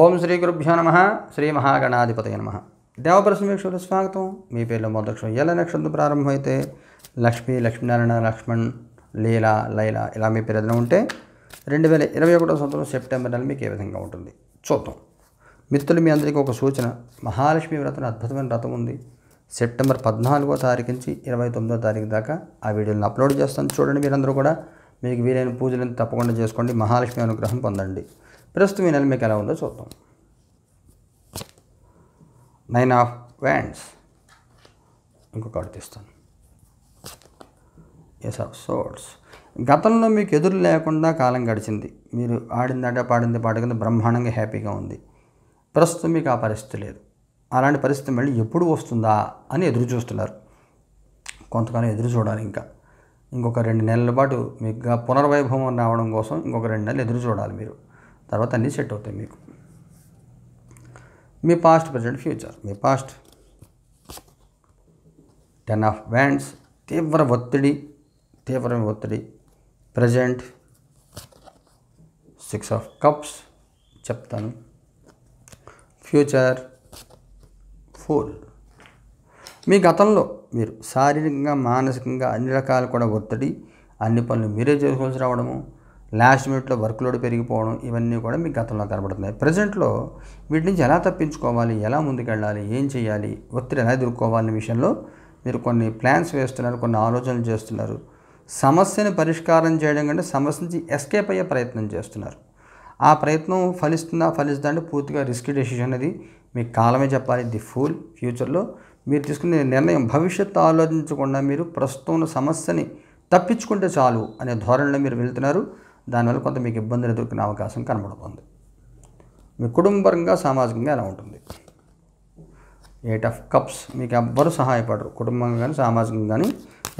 ఓం శ్రీ గురుభ్యో నమ శ్రీ మహాగణాధిపతయ నమ దేవపరసం వీక్షకులు స్వాగతం మీ పేర్లు మొదక్షం ఎలా నక్షత్రం ప్రారంభమైతే లక్ష్మి లక్ష్మీనారాయణ లక్ష్మణ్ లీలా లైల ఇలా మీ పేరు ఏదైనా ఉంటే రెండు వేల ఇరవై ఒకటో సంవత్సరం సెప్టెంబర్ నెల మీకు ఏ విధంగా ఉంటుంది చూద్దాం మిత్రులు మీ అందరికీ ఒక సూచన మహాలక్ష్మి వ్రతం అద్భుతమైన వ్రతం ఉంది సెప్టెంబర్ పద్నాలుగో తారీఖు నుంచి ఇరవై తొమ్మిదో తారీఖు దాకా ఆ వీడియోలను అప్లోడ్ చేస్తాను చూడండి మీరందరూ కూడా మీకు వీలైన పూజలను తప్పకుండా చేసుకోండి మహాలక్ష్మి అనుగ్రహం పొందండి ప్రస్తుతం ఈ నెల మీకు ఎలా ఉందో చూద్దాం నైన్ ఆఫ్ వ్యాండ్స్ ఇంకొక కార్డు తీస్తాను ఎస్ ఆఫ్ సోర్స్ గతంలో మీకు ఎదురు లేకుండా కాలం గడిచింది మీరు ఆడిందాట పాడింది పాట కింద బ్రహ్మాండంగా హ్యాపీగా ఉంది ప్రస్తుతం మీకు ఆ పరిస్థితి లేదు అలాంటి పరిస్థితి మళ్ళీ ఎప్పుడు వస్తుందా అని ఎదురు చూస్తున్నారు కొంతకాలం ఎదురు చూడాలి ఇంకా ఇంకొక రెండు నెలల పాటు మీకు పునర్వైభవం రావడం కోసం ఇంకొక రెండు నెలలు ఎదురు చూడాలి మీరు తర్వాత అన్నీ సెట్ అవుతాయి మీకు మీ పాస్ట్ ప్రజెంట్ ఫ్యూచర్ మీ పాస్ట్ టెన్ ఆఫ్ బ్యాండ్స్ తీవ్ర ఒత్తిడి తీవ్ర ఒత్తిడి ప్రజెంట్ సిక్స్ ఆఫ్ కప్స్ చెప్తాను ఫ్యూచర్ ఫోర్ మీ గతంలో మీరు శారీరకంగా మానసికంగా అన్ని రకాలు కూడా ఒత్తిడి అన్ని పనులు మీరే చేసుకోవాల్సి రావడము లాస్ట్ మినిట్లో వర్క్ లోడ్ పెరిగిపోవడం ఇవన్నీ కూడా మీ గతంలో కనబడుతున్నాయి ప్రజెంట్లో వీటి నుంచి ఎలా తప్పించుకోవాలి ఎలా ముందుకెళ్ళాలి ఏం చేయాలి ఒత్తిడి ఎలా ఎదుర్కోవాలనే విషయంలో మీరు కొన్ని ప్లాన్స్ వేస్తున్నారు కొన్ని ఆలోచనలు చేస్తున్నారు సమస్యను పరిష్కారం చేయడం కంటే సమస్య నుంచి ఎస్కేప్ అయ్యే ప్రయత్నం చేస్తున్నారు ఆ ప్రయత్నం ఫలిస్తుందా ఫలిస్తుందా అంటే పూర్తిగా రిస్క్ డెసిషన్ అది మీ కాలమే చెప్పాలి ది ఫూల్ ఫ్యూచర్లో మీరు తీసుకునే నిర్ణయం భవిష్యత్తు ఆలోచించకుండా మీరు ప్రస్తుతం ఉన్న సమస్యని తప్పించుకుంటే చాలు అనే ధోరణిలో మీరు వెళ్తున్నారు దానివల్ల కొంత మీకు ఇబ్బందులు ఎదుర్కొనే అవకాశం కనబడుతుంది మీ కుటుంబరంగా సామాజికంగా ఎలా ఉంటుంది ఎయిట్ ఆఫ్ కప్స్ మీకు ఎవ్వరు సహాయపడరు కుటుంబంగా కానీ సామాజికంగా కానీ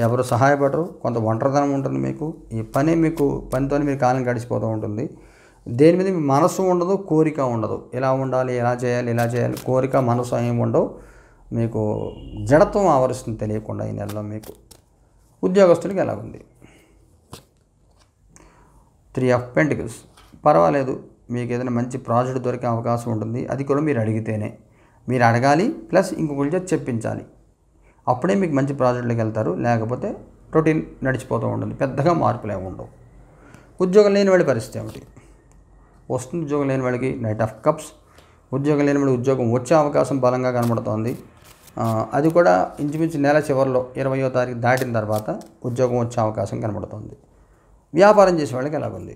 ఎవరు సహాయపడరు కొంత ఒంటరితనం ఉంటుంది మీకు ఈ పని మీకు పనితో మీరు కాలం గడిచిపోతూ ఉంటుంది దేని మీద మీ మనసు ఉండదు కోరిక ఉండదు ఎలా ఉండాలి ఎలా చేయాలి ఎలా చేయాలి కోరిక మనసు ఏమి ఉండవు మీకు జడత్వం ఆవరిస్తుంది తెలియకుండా ఈ నెలలో మీకు ఉద్యోగస్తుడికి ఎలా ఉంది త్రీ ఆఫ్ పెంటికల్స్ పర్వాలేదు మీకు ఏదైనా మంచి ప్రాజెక్ట్ దొరికే అవకాశం ఉంటుంది అది కూడా మీరు అడిగితేనే మీరు అడగాలి ప్లస్ ఇంకొకరి చెప్పించాలి అప్పుడే మీకు మంచి ప్రాజెక్టులకు వెళ్తారు లేకపోతే రొటీన్ నడిచిపోతూ ఉంటుంది పెద్దగా మార్పులు ఏమి ఉండవు ఉద్యోగం లేని వాళ్ళ పరిస్థితి ఏమిటి వస్తుంది ఉద్యోగం లేని వాళ్ళకి నైట్ ఆఫ్ కప్స్ ఉద్యోగం లేని వాళ్ళకి ఉద్యోగం వచ్చే అవకాశం బలంగా కనబడుతోంది అది కూడా ఇంచుమించు నెల చివరిలో ఇరవయో తారీఖు దాటిన తర్వాత ఉద్యోగం వచ్చే అవకాశం కనబడుతోంది వ్యాపారం చేసే వాళ్ళకి ఎలాగుంది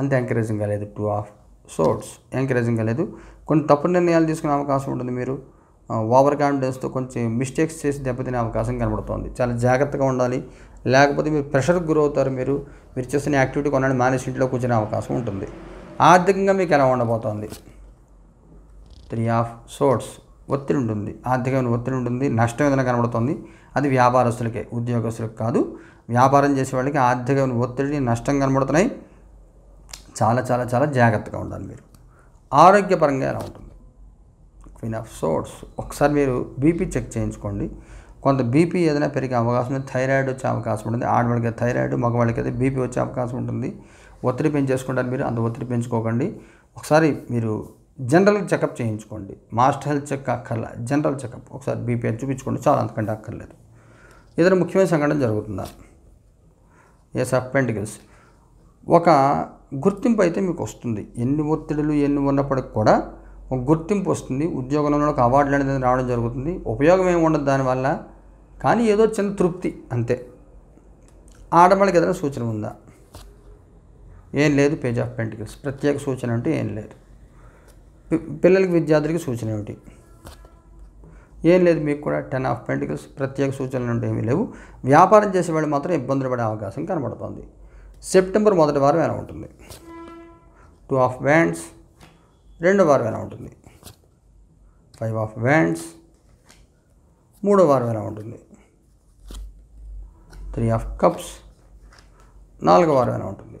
అంత ఎంకరేజింగ్ లేదు టూ ఆఫ్ సోర్ట్స్ ఎంకరేజింగ్ లేదు కొన్ని తప్పుడు నిర్ణయాలు తీసుకునే అవకాశం ఉంటుంది మీరు ఓవర్ కాన్ఫిడెన్స్తో కొంచెం మిస్టేక్స్ చేసి దెబ్బతినే అవకాశం కనబడుతోంది చాలా జాగ్రత్తగా ఉండాలి లేకపోతే మీరు ప్రెషర్కి గురవుతారు మీరు మీరు చేసిన యాక్టివిటీ కొన్నాడు మానేసి ఇంట్లో కూర్చునే అవకాశం ఉంటుంది ఆర్థికంగా మీకు ఎలా ఉండబోతోంది త్రీ ఆఫ్ సోర్ట్స్ ఒత్తిడి ఉంటుంది ఆర్థికమైన ఒత్తిడి ఉంటుంది నష్టం ఏదైనా కనబడుతుంది అది వ్యాపారస్తులకే ఉద్యోగస్తులకు కాదు వ్యాపారం చేసే వాళ్ళకి ఆర్థికమైన ఒత్తిడిని నష్టం కనబడుతున్నాయి చాలా చాలా చాలా జాగ్రత్తగా ఉండాలి మీరు ఆరోగ్యపరంగా ఎలా ఉంటుంది క్వీన్ ఆఫ్ సోర్ట్స్ ఒకసారి మీరు బీపీ చెక్ చేయించుకోండి కొంత బీపీ ఏదైనా పెరిగే అవకాశం ఉంది థైరాయిడ్ వచ్చే అవకాశం ఉంటుంది ఆడవాళ్ళకి థైరాయిడ్ మగవాళ్ళకి అయితే బీపీ వచ్చే అవకాశం ఉంటుంది ఒత్తిడి పెంచేసుకుంటారు మీరు అంత ఒత్తిడి పెంచుకోకండి ఒకసారి మీరు జనరల్ చెకప్ చేయించుకోండి మాస్టర్ హెల్త్ చెక్ అక్కర్ల జనరల్ చెకప్ ఒకసారి బీపీ చూపించుకోండి చాలా అంతకంటే అక్కర్లేదు ఏదైనా ముఖ్యమైన సంఘటన జరుగుతుందా ఎస్ అప్పెంటికల్స్ ఒక గుర్తింపు అయితే మీకు వస్తుంది ఎన్ని ఒత్తిడులు ఎన్ని ఉన్నప్పటికి కూడా ఒక గుర్తింపు వస్తుంది ఉద్యోగంలో ఒక అవార్డులు అనేది రావడం జరుగుతుంది ఉపయోగం ఏమి ఉండదు దానివల్ల కానీ ఏదో చిన్న తృప్తి అంతే ఆడవాళ్ళకి ఏదైనా సూచన ఉందా ఏం లేదు పేజ్ ఆఫ్ పెంటికల్స్ ప్రత్యేక సూచన అంటే ఏం లేదు పిల్లలకి విద్యార్థులకి సూచన ఏమిటి ఏం లేదు మీకు కూడా టెన్ ఆఫ్ పెంటికల్స్ ప్రత్యేక సూచనలు అంటే ఏమీ లేవు వ్యాపారం చేసేవాళ్ళు మాత్రం ఇబ్బందులు పడే అవకాశం కనబడుతుంది సెప్టెంబర్ మొదటి వారం ఎలా ఉంటుంది టూ ఆఫ్ బ్యాండ్స్ రెండో వారం ఎలా ఉంటుంది ఫైవ్ ఆఫ్ వ్యాండ్స్ మూడో వారం ఎలా ఉంటుంది త్రీ ఆఫ్ కప్స్ నాలుగో వారం ఎలా ఉంటుంది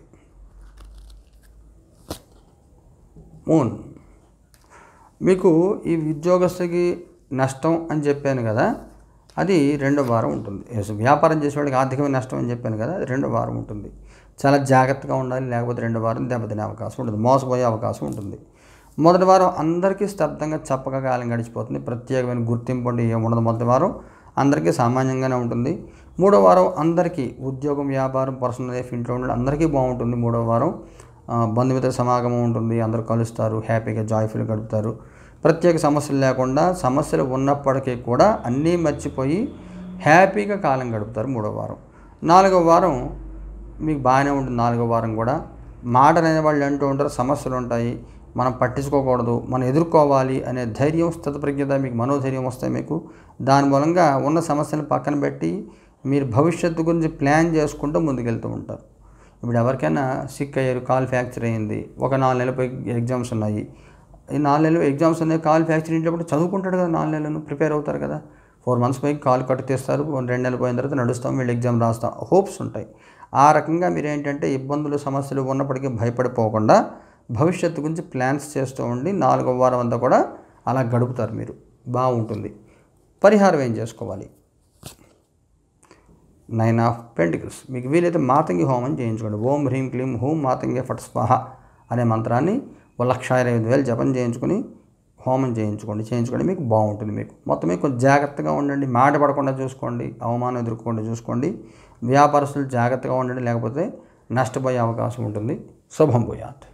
మూన్ మీకు ఈ ఉద్యోగస్తుకి నష్టం అని చెప్పాను కదా అది రెండో వారం ఉంటుంది వ్యాపారం చేసేవాడికి ఆర్థికమైన నష్టం అని చెప్పాను కదా రెండో వారం ఉంటుంది చాలా జాగ్రత్తగా ఉండాలి లేకపోతే రెండో వారం దెబ్బతినే అవకాశం ఉంటుంది మోసపోయే అవకాశం ఉంటుంది మొదటి వారం అందరికీ స్తబ్దంగా చప్పగా కాలం గడిచిపోతుంది ప్రత్యేకమైన గుర్తింపు అంటే ఏముండదు మొదటి వారం అందరికీ సామాన్యంగానే ఉంటుంది మూడో వారం అందరికీ ఉద్యోగం వ్యాపారం పర్సనల్ లైఫ్ ఇంట్లో ఉండడం అందరికీ బాగుంటుంది మూడో వారం బంధుమిత్ర సమాగమం ఉంటుంది అందరూ కలుస్తారు హ్యాపీగా జాయ్ఫుల్ గడుపుతారు ప్రత్యేక సమస్యలు లేకుండా సమస్యలు ఉన్నప్పటికీ కూడా అన్నీ మర్చిపోయి హ్యాపీగా కాలం గడుపుతారు మూడో వారం నాలుగో వారం మీకు బాగానే ఉంటుంది నాలుగో వారం కూడా మాట అనే వాళ్ళు అంటూ ఉంటారు సమస్యలు ఉంటాయి మనం పట్టించుకోకూడదు మనం ఎదుర్కోవాలి అనే ధైర్యం స్థితప్రజ్ఞత మీకు మనోధైర్యం వస్తాయి మీకు దాని మూలంగా ఉన్న సమస్యలను పక్కన పెట్టి మీరు భవిష్యత్తు గురించి ప్లాన్ చేసుకుంటూ ముందుకెళ్తూ ఉంటారు ఇప్పుడు ఎవరికైనా సిక్ అయ్యారు కాల్ ఫ్రాక్చర్ అయింది ఒక నాలుగు నెలలపై ఎగ్జామ్స్ ఉన్నాయి ఈ నాలుగు నెలలు ఎగ్జామ్స్ ఉన్నాయి కాల్ ఫ్రాక్చర్ అయినప్పుడు చదువుకుంటాడు కదా నాలుగు నెలలను ప్రిపేర్ అవుతారు కదా ఫోర్ మంత్స్ పై కాల్ కట్ తీస్తారు రెండు నెలలు పోయిన తర్వాత నడుస్తాం వీళ్ళు ఎగ్జామ్ రాస్తాం హోప్స్ ఉంటాయి ఆ రకంగా మీరు ఏంటంటే ఇబ్బందులు సమస్యలు ఉన్నప్పటికీ భయపడిపోకుండా భవిష్యత్తు గురించి ప్లాన్స్ చేస్తూ ఉండి నాలుగవ వారం అంతా కూడా అలా గడుపుతారు మీరు బాగుంటుంది పరిహారం ఏం చేసుకోవాలి నైన్ ఆఫ్ పెంటికల్స్ మీకు వీలైతే మాతంగి హోమం చేయించుకోండి ఓం హ్రీం క్లీం హూం మాతంగి ఫట్ స్వాహ అనే మంత్రాన్ని లక్ష ఇరవై ఐదు వేలు జపం చేయించుకొని హోమం చేయించుకోండి చేయించుకోండి మీకు బాగుంటుంది మీకు మొత్తం మీకు జాగ్రత్తగా ఉండండి మాట పడకుండా చూసుకోండి అవమానం ఎదుర్కోకుండా చూసుకోండి వ్యాపారస్తులు జాగ్రత్తగా ఉండండి లేకపోతే నష్టపోయే అవకాశం ఉంటుంది శుభం పోయాత్